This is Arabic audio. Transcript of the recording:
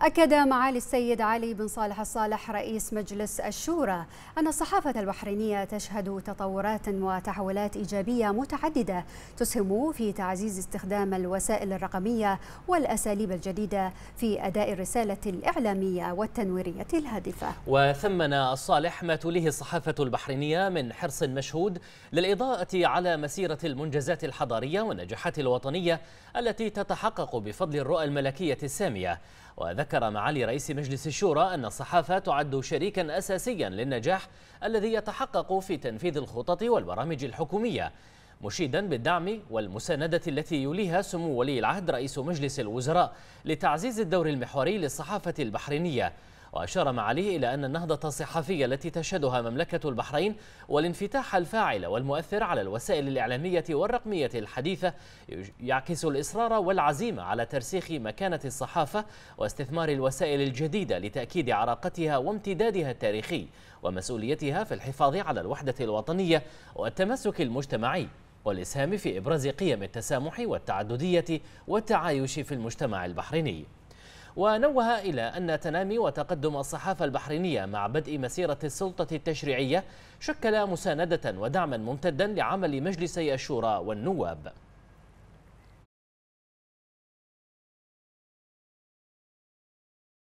أكد معالي السيد علي بن صالح الصالح رئيس مجلس الشورى أن الصحافة البحرينية تشهد تطورات وتحولات إيجابية متعددة تسهم في تعزيز استخدام الوسائل الرقمية والأساليب الجديدة في أداء الرسالة الإعلامية والتنويرية الهادفة وثمن الصالح ما توليه الصحافة البحرينية من حرص مشهود للإضاءة على مسيرة المنجزات الحضارية والنجاحات الوطنية التي تتحقق بفضل الرؤى الملكية السامية وذكر معالي رئيس مجلس الشورى أن الصحافة تعد شريكا أساسيا للنجاح الذي يتحقق في تنفيذ الخطط والبرامج الحكومية مشيدا بالدعم والمساندة التي يليها سمو ولي العهد رئيس مجلس الوزراء لتعزيز الدور المحوري للصحافة البحرينية وأشار معاليه إلى أن النهضة الصحفية التي تشهدها مملكة البحرين والانفتاح الفاعل والمؤثر على الوسائل الإعلامية والرقمية الحديثة يعكس الإصرار والعزيمة على ترسيخ مكانة الصحافة واستثمار الوسائل الجديدة لتأكيد عراقتها وامتدادها التاريخي ومسؤوليتها في الحفاظ على الوحدة الوطنية والتمسك المجتمعي والإسهام في إبراز قيم التسامح والتعددية والتعايش في المجتمع البحريني ونوه إلى أن تنامي وتقدم الصحافة البحرينية مع بدء مسيرة السلطة التشريعية شكل مساندة ودعما ممتدا لعمل مجلسي الشورى والنواب